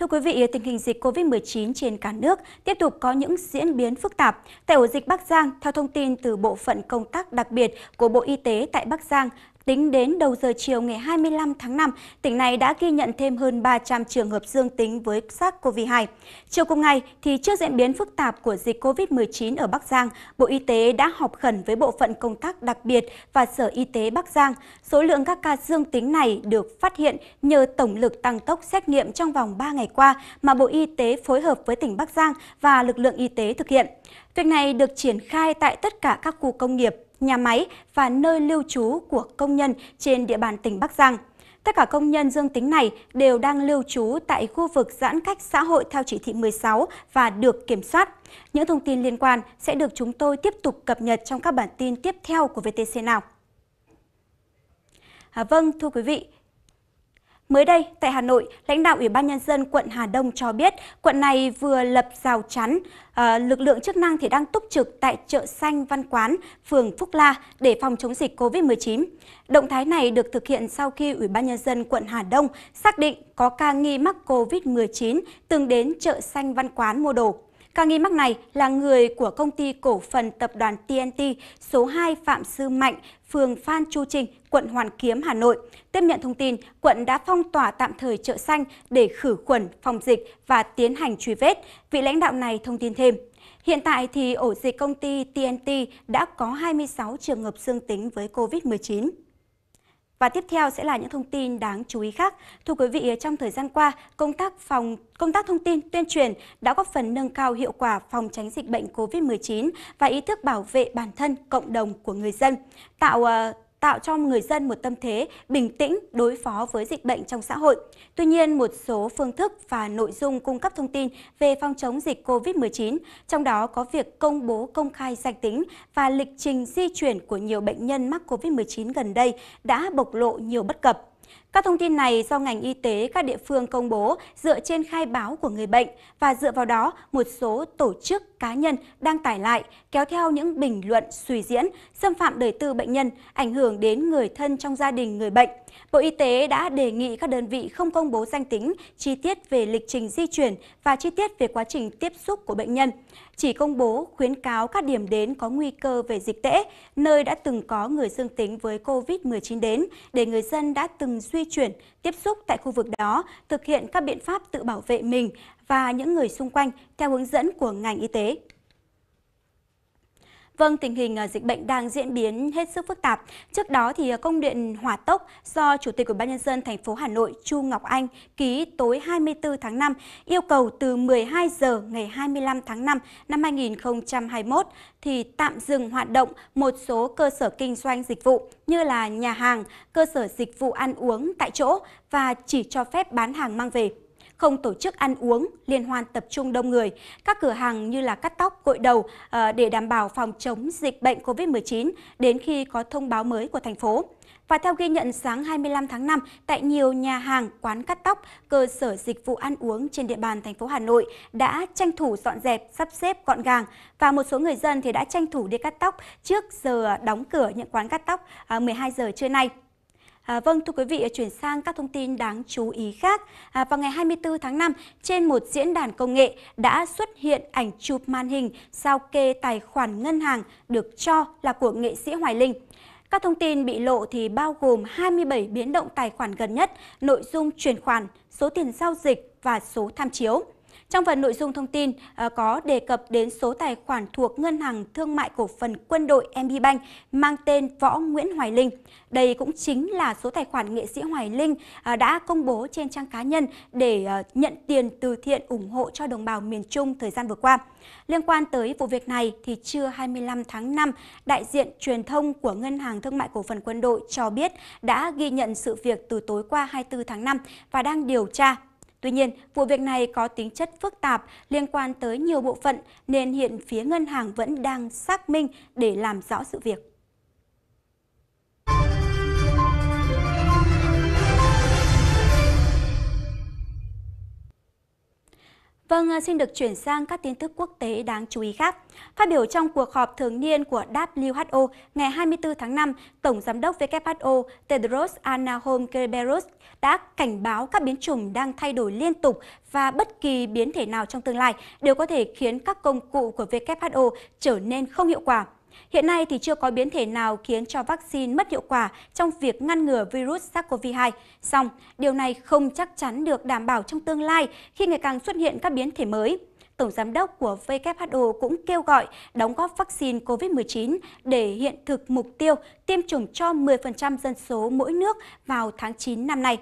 Thưa quý vị, tình hình dịch COVID-19 trên cả nước tiếp tục có những diễn biến phức tạp. Tại ổ dịch Bắc Giang, theo thông tin từ Bộ phận Công tác đặc biệt của Bộ Y tế tại Bắc Giang, Tính đến đầu giờ chiều ngày 25 tháng 5, tỉnh này đã ghi nhận thêm hơn 300 trường hợp dương tính với SARS-CoV-2. Chiều cùng ngày, thì trước diễn biến phức tạp của dịch COVID-19 ở Bắc Giang, Bộ Y tế đã họp khẩn với Bộ phận Công tác đặc biệt và Sở Y tế Bắc Giang. Số lượng các ca dương tính này được phát hiện nhờ tổng lực tăng tốc xét nghiệm trong vòng 3 ngày qua mà Bộ Y tế phối hợp với tỉnh Bắc Giang và lực lượng y tế thực hiện. Việc này được triển khai tại tất cả các khu công nghiệp, nhà máy và nơi lưu trú của công nhân trên địa bàn tỉnh Bắc Giang. Tất cả công nhân dương tính này đều đang lưu trú tại khu vực giãn cách xã hội theo chỉ thị 16 và được kiểm soát. Những thông tin liên quan sẽ được chúng tôi tiếp tục cập nhật trong các bản tin tiếp theo của VTC Nào. À, vâng, thưa quý vị, Mới đây, tại Hà Nội, lãnh đạo Ủy ban Nhân dân quận Hà Đông cho biết quận này vừa lập rào chắn. À, lực lượng chức năng thì đang túc trực tại chợ xanh Văn Quán, phường Phúc La để phòng chống dịch COVID-19. Động thái này được thực hiện sau khi Ủy ban Nhân dân quận Hà Đông xác định có ca nghi mắc COVID-19 từng đến chợ xanh Văn Quán mua đồ. Ca nghi mắc này là người của công ty cổ phần tập đoàn TNT số 2 Phạm Sư Mạnh, phường Phan Chu Trinh, quận Hoàn Kiếm, Hà Nội. Tiếp nhận thông tin, quận đã phong tỏa tạm thời chợ xanh để khử khuẩn, phòng dịch và tiến hành truy vết. Vị lãnh đạo này thông tin thêm. Hiện tại thì ổ dịch công ty TNT đã có 26 trường hợp dương tính với COVID-19. Và tiếp theo sẽ là những thông tin đáng chú ý khác. Thưa quý vị, trong thời gian qua, công tác phòng công tác thông tin tuyên truyền đã góp phần nâng cao hiệu quả phòng tránh dịch bệnh COVID-19 và ý thức bảo vệ bản thân, cộng đồng của người dân, tạo ờ, tạo cho người dân một tâm thế bình tĩnh đối phó với dịch bệnh trong xã hội. Tuy nhiên, một số phương thức và nội dung cung cấp thông tin về phòng chống dịch COVID-19, trong đó có việc công bố công khai danh tính và lịch trình di chuyển của nhiều bệnh nhân mắc COVID-19 gần đây đã bộc lộ nhiều bất cập. Các thông tin này do ngành y tế các địa phương công bố dựa trên khai báo của người bệnh và dựa vào đó một số tổ chức cá nhân đang tải lại, kéo theo những bình luận suy diễn, xâm phạm đời tư bệnh nhân, ảnh hưởng đến người thân trong gia đình người bệnh. Bộ Y tế đã đề nghị các đơn vị không công bố danh tính, chi tiết về lịch trình di chuyển và chi tiết về quá trình tiếp xúc của bệnh nhân. Chỉ công bố khuyến cáo các điểm đến có nguy cơ về dịch tễ, nơi đã từng có người dương tính với COVID-19 đến, để người dân đã từng di chuyển, tiếp xúc tại khu vực đó, thực hiện các biện pháp tự bảo vệ mình và những người xung quanh theo hướng dẫn của ngành y tế. Vâng, tình hình à, dịch bệnh đang diễn biến hết sức phức tạp. Trước đó thì à, công điện hỏa tốc do Chủ tịch Ủy ban nhân dân thành phố Hà Nội Chu Ngọc Anh ký tối 24 tháng 5 yêu cầu từ 12 giờ ngày 25 tháng 5 năm 2021 thì tạm dừng hoạt động một số cơ sở kinh doanh dịch vụ như là nhà hàng, cơ sở dịch vụ ăn uống tại chỗ và chỉ cho phép bán hàng mang về không tổ chức ăn uống, liên hoan tập trung đông người, các cửa hàng như là cắt tóc, gội đầu ờ, để đảm bảo phòng chống dịch bệnh COVID-19 đến khi có thông báo mới của thành phố. Và theo ghi nhận sáng 25 tháng 5, tại nhiều nhà hàng, quán cắt tóc, cơ sở dịch vụ ăn uống trên địa bàn thành phố Hà Nội đã tranh thủ dọn dẹp, sắp xếp gọn gàng và một số người dân thì đã tranh thủ đi cắt tóc trước giờ đóng cửa những quán cắt tóc 12 ờ, giờ trưa nay. À, vâng thưa quý vị, chuyển sang các thông tin đáng chú ý khác. À, vào ngày 24 tháng 5, trên một diễn đàn công nghệ đã xuất hiện ảnh chụp màn hình sao kê tài khoản ngân hàng được cho là của nghệ sĩ Hoài Linh. Các thông tin bị lộ thì bao gồm 27 biến động tài khoản gần nhất, nội dung chuyển khoản, số tiền giao dịch và số tham chiếu. Trong phần nội dung thông tin ờ, có đề cập đến số tài khoản thuộc Ngân hàng Thương mại Cổ phần Quân đội MB Bank mang tên Võ Nguyễn Hoài Linh. Đây cũng chính là số tài khoản nghệ sĩ Hoài Linh ờ, đã công bố trên trang cá nhân để ờ, nhận tiền từ thiện ủng hộ cho đồng bào miền Trung thời gian vừa qua. Liên quan tới vụ việc này thì trưa 25 tháng 5, đại diện truyền thông của Ngân hàng Thương mại Cổ phần Quân đội cho biết đã ghi nhận sự việc từ tối qua 24 tháng 5 và đang điều tra Tuy nhiên, vụ việc này có tính chất phức tạp liên quan tới nhiều bộ phận nên hiện phía ngân hàng vẫn đang xác minh để làm rõ sự việc. Vâng, à, xin được chuyển sang các tin tức quốc tế đáng chú ý khác. Phát biểu trong cuộc họp thường niên của WHO ngày 24 tháng 5, Tổng Giám đốc WHO Tedros Adhanom Ghebreyesus đã cảnh báo các biến chủng đang thay đổi liên tục và bất kỳ biến thể nào trong tương lai đều có thể khiến các công cụ của WHO trở nên không hiệu quả. Hiện nay thì chưa có biến thể nào khiến cho vaccine mất hiệu quả trong việc ngăn ngừa virus SARS-CoV-2. Song, điều này không chắc chắn được đảm bảo trong tương lai khi ngày càng xuất hiện các biến thể mới. Tổng Giám đốc của WHO cũng kêu gọi đóng góp vaccine COVID-19 để hiện thực mục tiêu tiêm chủng cho 10% dân số mỗi nước vào tháng 9 năm nay.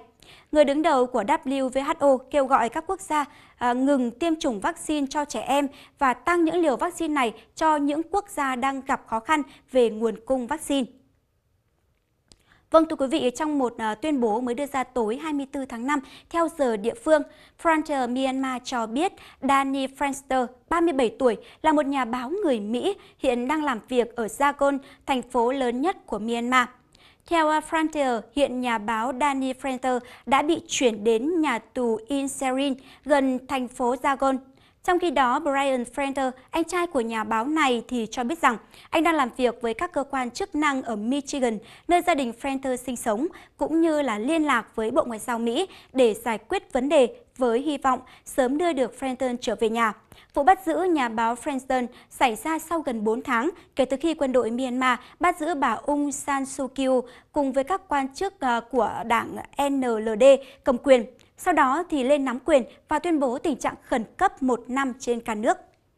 Người đứng đầu của WHO kêu gọi các quốc gia à, ngừng tiêm chủng vaccine cho trẻ em và tăng những liều vaccine này cho những quốc gia đang gặp khó khăn về nguồn cung vaccine. Vâng thưa quý vị, trong một à, tuyên bố mới đưa ra tối 24 tháng 5 theo giờ địa phương, Frontier Myanmar cho biết Danny Franster, 37 tuổi, là một nhà báo người Mỹ hiện đang làm việc ở Yangon, thành phố lớn nhất của Myanmar. Theo uh, Frontier, hiện nhà báo Danny Frontier đã bị chuyển đến nhà tù Inserin gần thành phố Zagon, trong khi đó, Brian Frender, anh trai của nhà báo này thì cho biết rằng anh đang làm việc với các cơ quan chức năng ở Michigan, nơi gia đình Frender sinh sống, cũng như là liên lạc với Bộ Ngoại giao Mỹ để giải quyết vấn đề với hy vọng sớm đưa được Frenton trở về nhà. Vụ bắt giữ nhà báo Frenton xảy ra sau gần 4 tháng kể từ khi quân đội Myanmar bắt giữ bà Aung San Suu Kyi cùng với các quan chức ờ, của đảng NLD cầm quyền. Sau đó thì lên nắm quyền và tuyên bố tình trạng khẩn cấp một năm trên cả nước.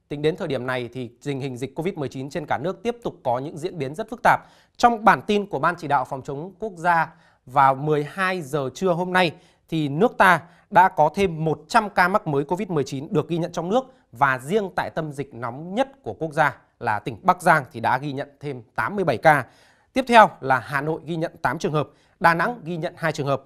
Tính đến thời điểm này thì tình hình dịch Covid-19 trên cả nước tiếp tục có những diễn biến rất phức tạp. Trong bản tin của Ban chỉ đạo phòng chống quốc gia vào 12 giờ trưa hôm nay thì nước ta đã có thêm 100 ca mắc mới Covid-19 được ghi nhận trong nước và riêng tại tâm dịch nóng nhất của quốc gia là tỉnh Bắc Giang thì đã ghi nhận thêm 87 ca. Tiếp theo là Hà Nội ghi nhận 8 trường hợp, Đà Nẵng ghi nhận 2 trường hợp.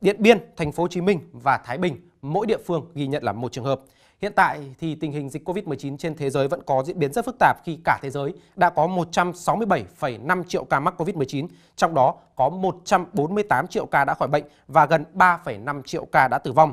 Điện Biên, Thành phố Hồ Chí Minh và Thái Bình, mỗi địa phương ghi nhận là một trường hợp. Hiện tại thì tình hình dịch Covid-19 trên thế giới vẫn có diễn biến rất phức tạp khi cả thế giới đã có 167,5 triệu ca mắc Covid-19, trong đó có 148 triệu ca đã khỏi bệnh và gần 3,5 triệu ca đã tử vong.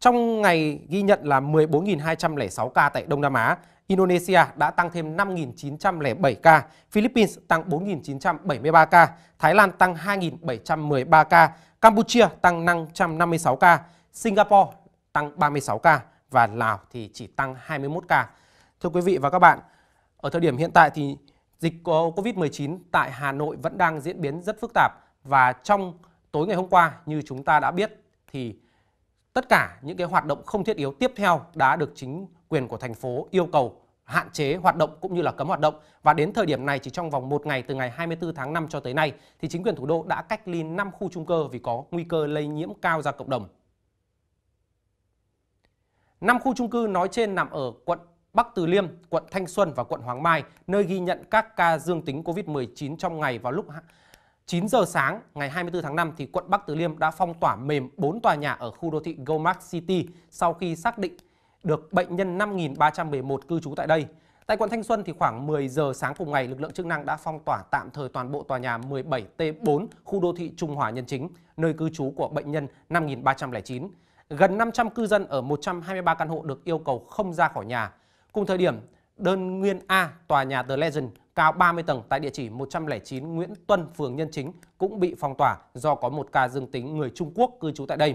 Trong ngày ghi nhận là 14.206 ca tại Đông Nam Á, Indonesia đã tăng thêm 5.907 ca, Philippines tăng 4.973 ca, Thái Lan tăng 2.713 ca, Campuchia tăng 556 ca, Singapore tăng 36 ca và Lào thì chỉ tăng 21 ca. Thưa quý vị và các bạn, ở thời điểm hiện tại thì dịch COVID-19 tại Hà Nội vẫn đang diễn biến rất phức tạp và trong tối ngày hôm qua như chúng ta đã biết thì tất cả những cái hoạt động không thiết yếu tiếp theo đã được chính quyền của thành phố yêu cầu hạn chế hoạt động cũng như là cấm hoạt động và đến thời điểm này chỉ trong vòng một ngày từ ngày 24 tháng 5 cho tới nay thì chính quyền thủ đô đã cách ly 5 khu trung cư vì có nguy cơ lây nhiễm cao ra cộng đồng. Năm khu trung cư nói trên nằm ở quận Bắc Từ Liêm, quận Thanh Xuân và quận Hoàng Mai, nơi ghi nhận các ca dương tính COVID-19 trong ngày vào lúc 9 giờ sáng ngày 24 tháng 5 thì quận Bắc Từ Liêm đã phong tỏa mềm 4 tòa nhà ở khu đô thị Gomark City sau khi xác định được bệnh nhân 5.311 cư trú tại đây. Tại quận Thanh Xuân thì khoảng 10 giờ sáng cùng ngày, lực lượng chức năng đã phong tỏa tạm thời toàn bộ tòa nhà 17T4 khu đô thị Trung Hòa Nhân Chính, nơi cư trú của bệnh nhân 5309. Gần 500 cư dân ở 123 căn hộ được yêu cầu không ra khỏi nhà. Cùng thời điểm, đơn nguyên A, tòa nhà The Legend cao 30 tầng tại địa chỉ 109 Nguyễn Tuân, phường Nhân Chính cũng bị phong tỏa do có một ca dương tính người Trung Quốc cư trú tại đây.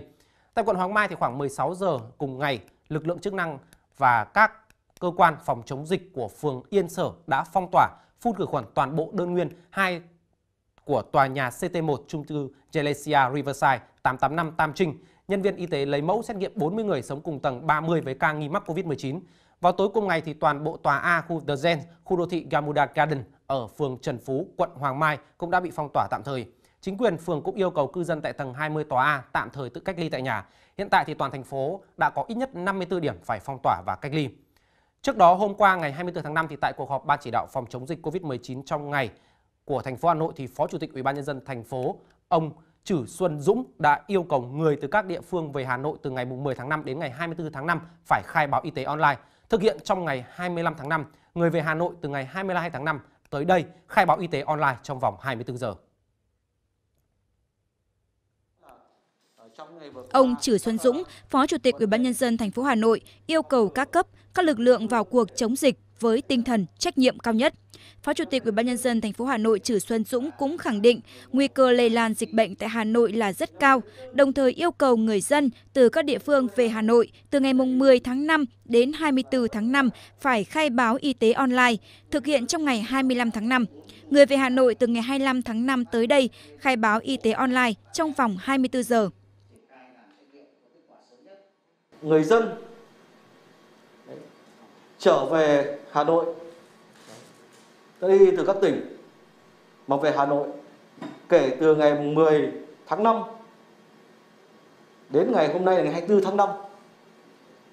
Tại quận Hoàng Mai thì khoảng 16 giờ cùng ngày, lực lượng chức năng và các cơ quan phòng chống dịch của phường Yên Sở đã phong tỏa, phun khử khuẩn toàn bộ đơn nguyên 2 của tòa nhà CT1 trung cư Galicia Riverside 885 Tam Trinh. Nhân viên y tế lấy mẫu xét nghiệm 40 người sống cùng tầng 30 với ca nghi mắc COVID-19. Vào tối cùng ngày thì toàn bộ tòa A khu The Zen, khu đô thị Gamuda Garden ở phường Trần Phú, quận Hoàng Mai cũng đã bị phong tỏa tạm thời. Chính quyền phường cũng yêu cầu cư dân tại tầng 20 tòa A tạm thời tự cách ly tại nhà. Hiện tại thì toàn thành phố đã có ít nhất 54 điểm phải phong tỏa và cách ly. Trước đó hôm qua ngày 24 tháng 5 thì tại cuộc họp ban chỉ đạo phòng chống dịch Covid-19 trong ngày của thành phố Hà Nội thì Phó Chủ tịch Ủy ban nhân dân thành phố ông Chử Xuân Dũng đã yêu cầu người từ các địa phương về Hà Nội từ ngày 10 tháng 5 đến ngày 24 tháng 5 phải khai báo y tế online, thực hiện trong ngày 25 tháng 5, người về Hà Nội từ ngày 22 tháng 5 tới đây khai báo y tế online trong vòng 24 giờ. Ông Trử Xuân Dũng, Phó Chủ tịch Ủy ban nhân dân thành phố Hà Nội yêu cầu các cấp, các lực lượng vào cuộc chống dịch với tinh thần trách nhiệm cao nhất. Phó Chủ tịch Ủy ban nhân dân thành phố Hà Nội Trử Xuân Dũng cũng khẳng định nguy cơ lây lan dịch bệnh tại Hà Nội là rất cao, đồng thời yêu cầu người dân từ các địa phương về Hà Nội từ ngày mùng 10 tháng 5 đến 24 tháng 5 phải khai báo y tế online, thực hiện trong ngày 25 tháng 5. Người về Hà Nội từ ngày 25 tháng 5 tới đây khai báo y tế online trong vòng 24 giờ người dân Đấy. trở về Hà Nội đi từ các tỉnh mà về Hà Nội kể từ ngày 10 tháng 5 đến ngày hôm nay là ngày 24 tháng 5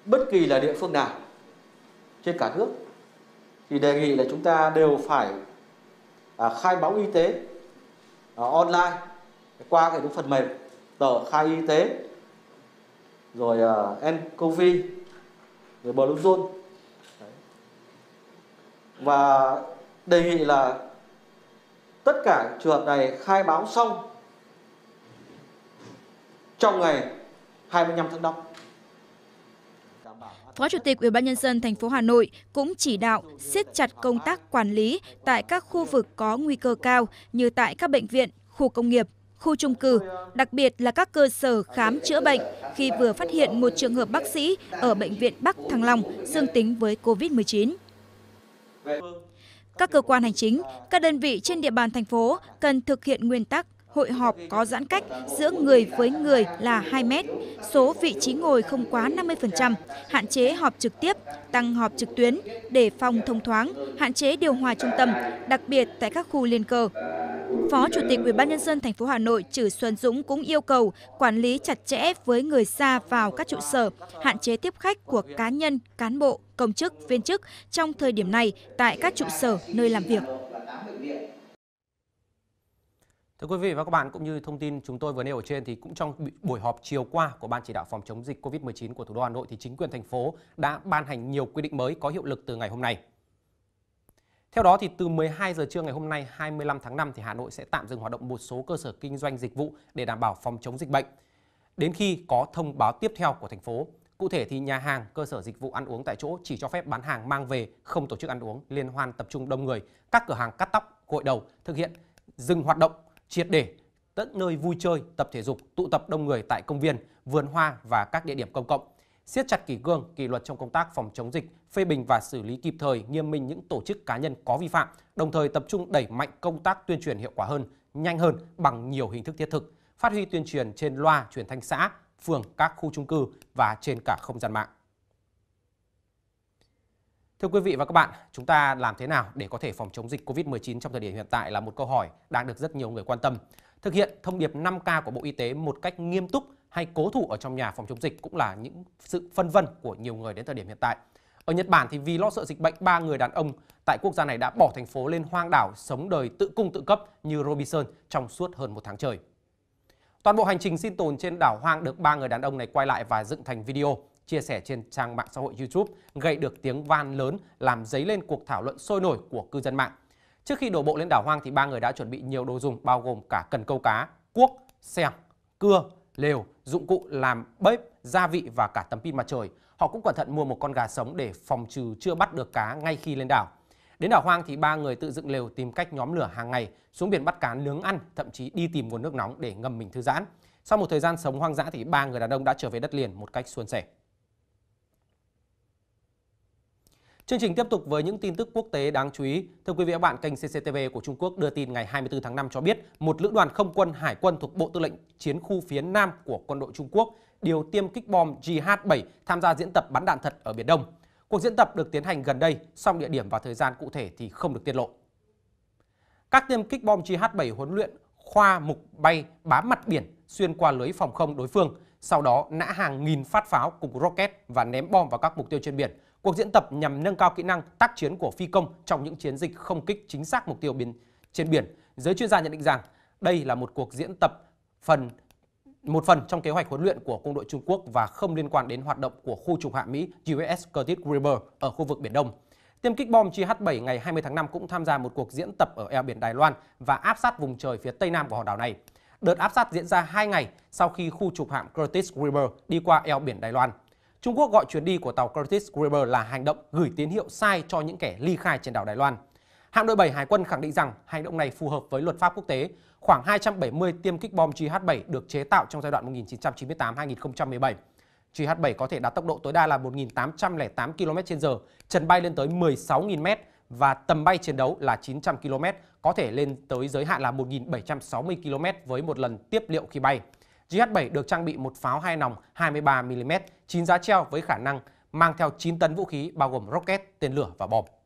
bất kỳ là địa phương nào trên cả nước thì đề nghị là chúng ta đều phải à, khai báo y tế à, online qua cái đúng phần mềm tờ khai y tế rồi uh, à, Encovi rồi Bluezone và đề nghị là tất cả trường hợp này khai báo xong trong ngày 25 tháng 5. Phó Chủ tịch Ủy ban nhân dân thành phố Hà Nội cũng chỉ đạo siết chặt công tác quản lý tại các khu vực có nguy cơ cao như tại các bệnh viện, khu công nghiệp khu trung cư, đặc biệt là các cơ sở khám chữa bệnh khi vừa phát hiện một trường hợp bác sĩ ở Bệnh viện Bắc Thăng Long dương tính với COVID-19. Các cơ quan hành chính, các đơn vị trên địa bàn thành phố cần thực hiện nguyên tắc hội họp có giãn cách giữa người với người là 2 mét, số vị trí ngồi không quá 50%, hạn chế họp trực tiếp, tăng họp trực tuyến để phòng thông thoáng, hạn chế điều hòa trung tâm, đặc biệt tại các khu liên cơ. Phó Chủ tịch UBND thành phố Hà Nội Trử Xuân Dũng cũng yêu cầu quản lý chặt chẽ với người ra vào các trụ sở, hạn chế tiếp khách của cá nhân, cán bộ, công chức, viên chức trong thời điểm này tại các trụ sở nơi làm việc. Thưa quý vị và các bạn, cũng như thông tin chúng tôi vừa nêu ở trên thì cũng trong buổi họp chiều qua của Ban chỉ đạo phòng chống dịch COVID-19 của thủ đô Hà Nội thì chính quyền thành phố đã ban hành nhiều quy định mới có hiệu lực từ ngày hôm nay. Theo đó thì từ 12 giờ trưa ngày hôm nay 25 tháng 5 thì Hà Nội sẽ tạm dừng hoạt động một số cơ sở kinh doanh dịch vụ để đảm bảo phòng chống dịch bệnh đến khi có thông báo tiếp theo của thành phố. Cụ thể thì nhà hàng, cơ sở dịch vụ ăn uống tại chỗ chỉ cho phép bán hàng mang về, không tổ chức ăn uống liên hoan tập trung đông người, các cửa hàng cắt tóc, gội đầu thực hiện dừng hoạt động triệt để tất nơi vui chơi, tập thể dục, tụ tập đông người tại công viên, vườn hoa và các địa điểm công cộng siết chặt kỷ cương, kỷ luật trong công tác phòng chống dịch, phê bình và xử lý kịp thời nghiêm minh những tổ chức cá nhân có vi phạm, đồng thời tập trung đẩy mạnh công tác tuyên truyền hiệu quả hơn, nhanh hơn bằng nhiều hình thức thiết thực, phát huy tuyên truyền trên loa truyền thanh xã, phường, các khu trung cư và trên cả không gian mạng. Thưa quý vị và các bạn, chúng ta làm thế nào để có thể phòng chống dịch COVID-19 trong thời điểm hiện tại là một câu hỏi đang được rất nhiều người quan tâm. Thực hiện thông điệp 5K của Bộ Y tế một cách nghiêm túc hay cố thủ ở trong nhà phòng chống dịch cũng là những sự phân vân của nhiều người đến thời điểm hiện tại. Ở Nhật Bản thì vì lo sợ dịch bệnh, ba người đàn ông tại quốc gia này đã bỏ thành phố lên hoang đảo sống đời tự cung tự cấp như Robinson trong suốt hơn một tháng trời. Toàn bộ hành trình sinh tồn trên đảo hoang được ba người đàn ông này quay lại và dựng thành video chia sẻ trên trang mạng xã hội YouTube gây được tiếng van lớn làm dấy lên cuộc thảo luận sôi nổi của cư dân mạng. Trước khi đổ bộ lên đảo hoang thì ba người đã chuẩn bị nhiều đồ dùng bao gồm cả cần câu cá, cuốc, xẻng, cưa lều, dụng cụ làm bếp, gia vị và cả tấm pin mặt trời. Họ cũng cẩn thận mua một con gà sống để phòng trừ chưa bắt được cá ngay khi lên đảo. Đến đảo hoang thì ba người tự dựng lều tìm cách nhóm lửa hàng ngày, xuống biển bắt cá nướng ăn, thậm chí đi tìm nguồn nước nóng để ngâm mình thư giãn. Sau một thời gian sống hoang dã thì ba người đàn ông đã trở về đất liền một cách suôn sẻ. Chương trình tiếp tục với những tin tức quốc tế đáng chú ý. Thưa quý vị và bạn, kênh CCTV của Trung Quốc đưa tin ngày 24 tháng 5 cho biết một lữ đoàn không quân hải quân thuộc Bộ Tư lệnh Chiến khu phía Nam của quân đội Trung Quốc điều tiêm kích bom JH-7 tham gia diễn tập bắn đạn thật ở Biển Đông. Cuộc diễn tập được tiến hành gần đây, song địa điểm và thời gian cụ thể thì không được tiết lộ. Các tiêm kích bom JH-7 huấn luyện khoa mục bay bám mặt biển xuyên qua lưới phòng không đối phương, sau đó nã hàng nghìn phát pháo cùng rocket và ném bom vào các mục tiêu trên biển Cuộc diễn tập nhằm nâng cao kỹ năng tác chiến của phi công trong những chiến dịch không kích chính xác mục tiêu biển trên biển. Giới chuyên gia nhận định rằng đây là một cuộc diễn tập phần một phần trong kế hoạch huấn luyện của quân đội Trung Quốc và không liên quan đến hoạt động của khu trục hạm Mỹ USS Curtis Griper ở khu vực Biển Đông. Tiêm kích bom JH-7 ngày 20 tháng 5 cũng tham gia một cuộc diễn tập ở eo biển Đài Loan và áp sát vùng trời phía tây nam của hòn đảo này. Đợt áp sát diễn ra 2 ngày sau khi khu trục hạm Curtis Griper đi qua eo biển Đài Loan. Trung Quốc gọi chuyến đi của tàu Curtis Graber là hành động gửi tín hiệu sai cho những kẻ ly khai trên đảo Đài Loan. Hạm đội 7 Hải quân khẳng định rằng hành động này phù hợp với luật pháp quốc tế. Khoảng 270 tiêm kích bom GH-7 được chế tạo trong giai đoạn 1998-2017. GH-7 có thể đạt tốc độ tối đa là 1.808 km/h, trần bay lên tới 16.000 m và tầm bay chiến đấu là 900 km, có thể lên tới giới hạn là 1.760 km với một lần tiếp liệu khi bay. Gh 7 được trang bị một pháo hai nòng 23mm, 9 giá treo với khả năng mang theo 9 tấn vũ khí bao gồm rocket, tên lửa và bom.